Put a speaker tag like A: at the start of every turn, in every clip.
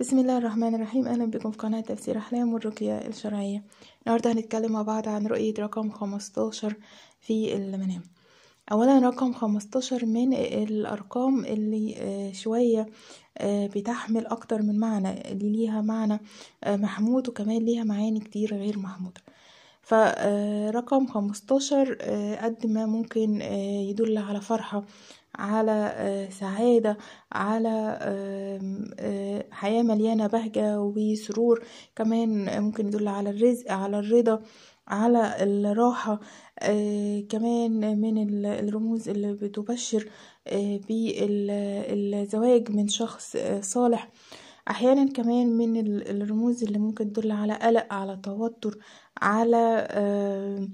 A: بسم الله الرحمن الرحيم اهلا بكم في قناه تفسير احلام والرقيه الشرعيه النهارده هنتكلم مع بعض عن رؤيه رقم 15 في المنام اولا رقم 15 من الارقام اللي شويه بتحمل اكتر من معنى اللي ليها معنى محمود وكمان ليها معاني كتير غير محموده فرقم 15 قد ما ممكن يدل على فرحة على آه، سعادة على آه، حياة مليانة بهجة وسرور كمان ممكن يدل على الرزق على الرضا على الراحة آه، كمان من الرموز اللي بتبشر بالزواج من شخص صالح احيانا كمان من الرموز اللي ممكن تدل على قلق على توتر على آه،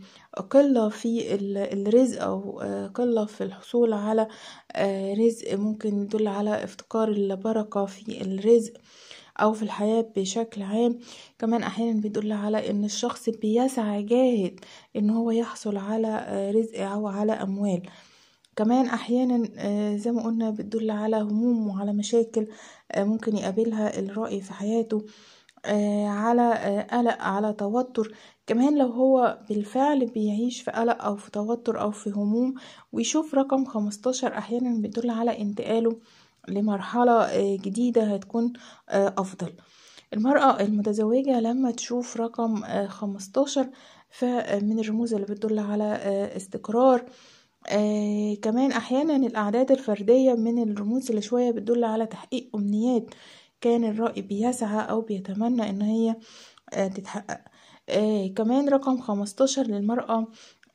A: قلة في الرزق او آه، قلة في الحصول على آه، رزق ممكن تدل على افتقار البركة في الرزق او في الحياة بشكل عام كمان احيانا بيدل على ان الشخص بيسعى جاهد ان هو يحصل على رزق او على اموال كمان أحيانا آه، زي ما قلنا بتدل على هموم وعلى مشاكل آه، ممكن يقابلها الرأي في حياته آه، على قلق على توتر كمان لو هو بالفعل بيعيش في قلق أو في توتر أو في هموم ويشوف رقم خمستاشر أحيانا بتدل على انتقاله لمرحلة جديدة هتكون أفضل المرأة المتزوجة لما تشوف رقم خمستاشر فمن الرموز اللي بتدل على استقرار آه كمان أحيانا الأعداد الفردية من الرموز اللي شوية بتدل على تحقيق أمنيات كان الرأي بيسعى أو بيتمنى إن هي آه تتحقق آه كمان رقم خمستاشر للمرأة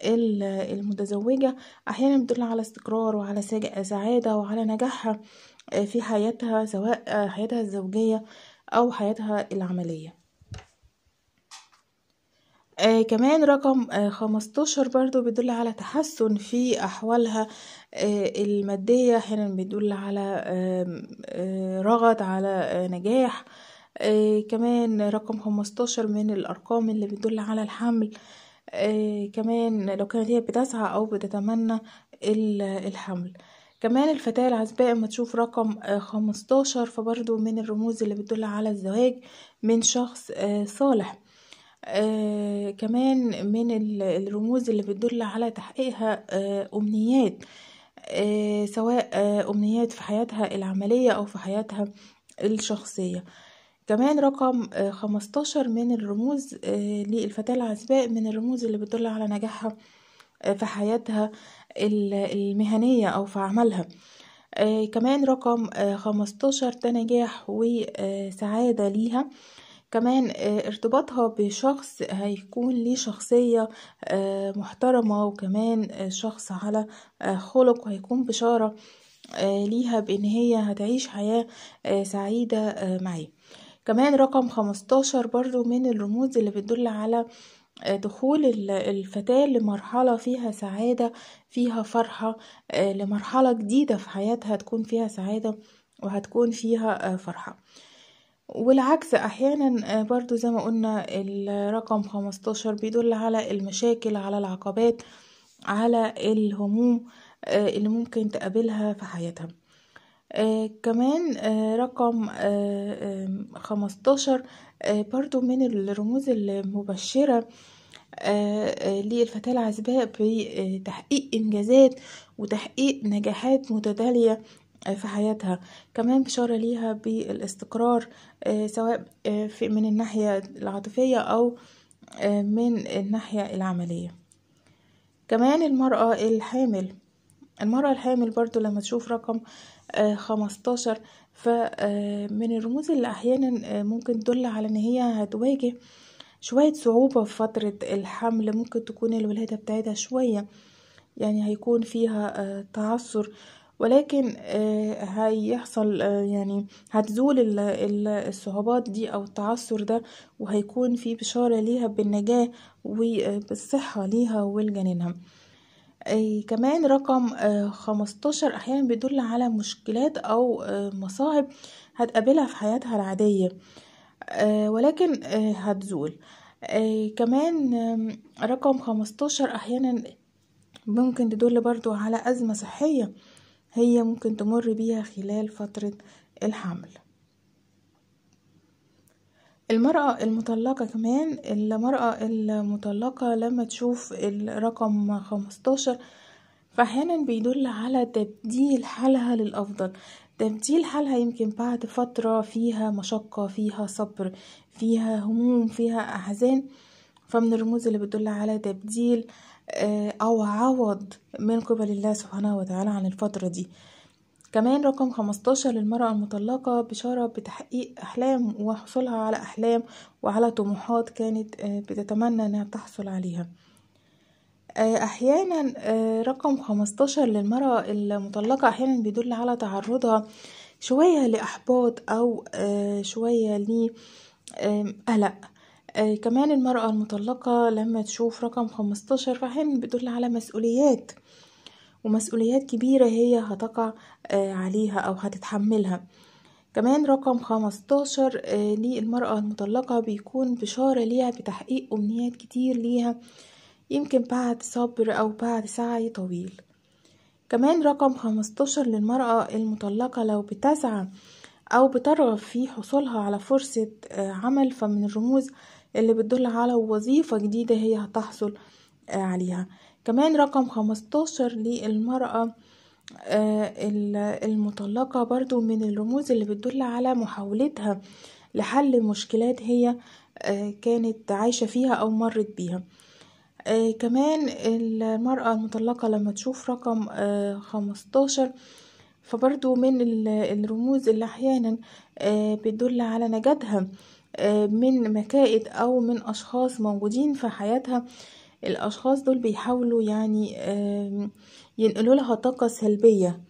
A: المتزوجة أحيانا بتدل على استقرار وعلى سعادة وعلى نجاحها آه، في حياتها سواء حياتها الزوجية أو حياتها العملية آه كمان رقم آه 15 برضو بيدل على تحسن في أحوالها آه المادية أحيانا بيدل على آه، رغد على آه، نجاح آه، كمان رقم 15 من الأرقام اللي بتدل على الحمل كمان لو كانت هي بتسعى أو بتتمنى الحمل كمان الفتاة العزباء اما تشوف رقم خمستاشر فبرضو من الرموز اللي بتدل على الزواج من شخص صالح آه، كمان من الرموز اللي بتدل على تحقيقها آه أمنيات، آه سواء آه، أمنيات في حياتها العملية أو في حياتها الشخصية. كمان رقم آه، خمستاشر من الرموز للفتاة العزباء من الرموز اللي بتدل على نجاحها في حياتها المهنية أو في عملها. كمان رقم خمستاشر ده نجاح وسعادة ليها. كمان آه، ارتباطها بشخص هيكون ليه شخصية آه، محترمة وكمان آه، شخص على خلق وهيكون بشارة ليها بان هي هتعيش حياة سعيدة معاه كمان رقم خمستاشر برضو من الرموز اللي بتدل على دخول الفتاة لمرحلة فيها سعادة فيها فرحة لمرحلة جديدة في حياتها تكون فيها سعادة وهتكون فيها فرحة والعكس أحيانا آه، برضو زي ما قلنا الرقم خمستاشر بيدل على المشاكل على العقبات على الهموم آه، اللي ممكن تقابلها في حياتها آه كمان آه رقم آه خمستاشر آه، برضو من الرموز المبشرة للفتاة العزباء بتحقيق إنجازات وتحقيق نجاحات متتالية آه، في حياتها كمان بشارة ليها بالاستقرار آه، سواء آه، من الناحية العاطفية أو من الناحية العملية كمان المرأة الحامل المرأة الحامل برضو لما تشوف رقم خمستاشر فمن الرموز اللي أحيانا ممكن تدل على إن هي هتواجه شوية صعوبة في فترة الحمل ممكن تكون الولادة بتاعتها شوية يعني هيكون فيها تعثر ولكن آه، هيحصل آه، يعني هتزول الصعوبات دي او التعثر ده وهيكون في بشارة ليها بالنجاة وبالصحة آه، ليها ولجنينها كمان رقم خمستاشر أحيانا بيدل على مشكلات أو مصاعب هتقابلها في حياتها العادية ولكن هتزول كمان رقم خمستاشر أحيانا ممكن تدل برضو على أزمة صحية هي ممكن تمر بيها خلال فترة الحمل المرأة المطلقة كمان المرأة المطلقة لما تشوف الرقم خمستاشر فأحيانا بيدل على تبديل حالها للأفضل تبديل حالها يمكن بعد فترة فيها مشقة فيها صبر فيها هموم فيها أحزان فمن الرموز اللي بتدل على تبديل آه، أو عوض من قبل الله سبحانه وتعالى عن الفترة دي كمان رقم 15 للمرأة المطلقة بشارة بتحقيق أحلام وحصولها على أحلام وعلى طموحات كانت آه، بتتمنى أنها تحصل عليها آه، أحيانا رقم 15 للمرأة المطلقة أحيانا بيدل على تعرضها شوية لإحباط أو شوية لقلق آه كمان المرأة المطلقة لما تشوف رقم خمستاشر فحين بتدل على مسؤوليات ومسؤوليات كبيرة هي هتقع آه عليها أو هتتحملها كمان رقم خمستاشر آه للمرأة المطلقة بيكون بشارة ليها بتحقيق أمنيات كتير ليها يمكن بعد صبر أو بعد سعي طويل كمان رقم خمستاشر للمرأة المطلقة لو بتسعى أو بترغب في حصولها على فرصة آه، عمل فمن الرموز اللي بتدل على وظيفة جديدة هي هتحصل آه، عليها كمان رقم خمستاشر للمرأة آه، المطلقة برضو من الرموز اللي بتدل على محاولتها لحل مشكلات هي آه، كانت عايشة فيها أو مرت بيها كمان المرأة المطلقة لما تشوف رقم خمستاشر فبرضو من الرموز اللي أحيانا بتدل على نجاتها من مكائد او من اشخاص موجودين في حياتها الاشخاص دول بيحاولوا يعني ينقلوا لها طاقه سلبيه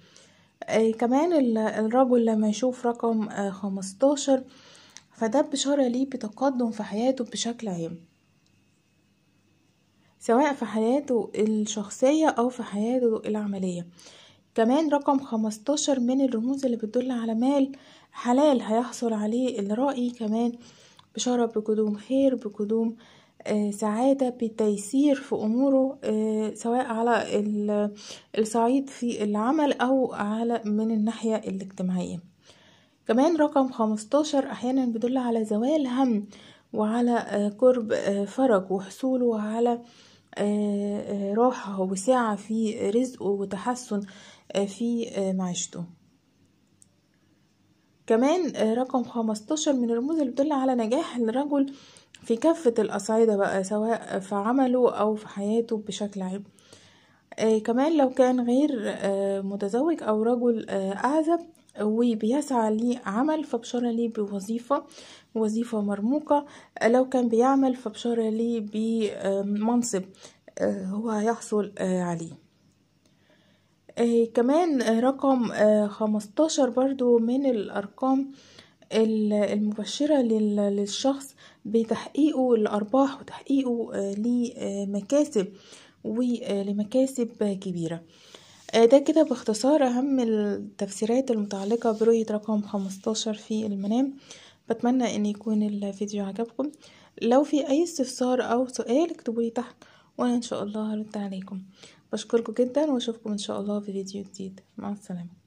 A: آه، كمان الرجل لما يشوف رقم آه، خمستاشر فده بشاره ليه بتقدم في حياته بشكل عام سواء في حياته الشخصية أو في حياته العملية كمان رقم خمستاشر من الرموز اللي بتدل على مال آه حلال هيحصل عليه الرأي كمان بشرف بقدوم خير بقدوم آه، سعادة بتيسير في أموره آه، سواء على الصعيد في العمل أو على من الناحية الاجتماعية كمان رقم 15 أحيانا بيدل على زوال هم وعلى آه، قرب فرج وحصوله على راحة وسعة في رزقه وتحسن في معيشته كمان رقم 15 من الرموز اللي بتدل على نجاح الرجل في كافة الأصعدة بقى سواء في عمله أو في حياته بشكل عام آه، كمان لو كان غير آه، متزوج أو رجل آه، أعزب وبيسعى لعمل فبشارة لي بوظيفة وظيفة مرموقة لو كان بيعمل فبشارة لي بمنصب هو هيحصل عليه آه كمان آه، رقم آه 15 برضو من الأرقام المبشرة للشخص بتحقيقه لأرباح وتحقيقه آه، لمكاسب ولمكاسب آه، كبيرة ده كده باختصار أهم التفسيرات المتعلقة برؤية رقم 15 في المنام بتمنى أن يكون الفيديو عجبكم لو في أي استفسار أو سؤال اكتبولي تحت وأنا إن شاء الله هرد عليكم بشكركم جدا واشوفكم ان شاء الله في فيديو جديد مع السلامه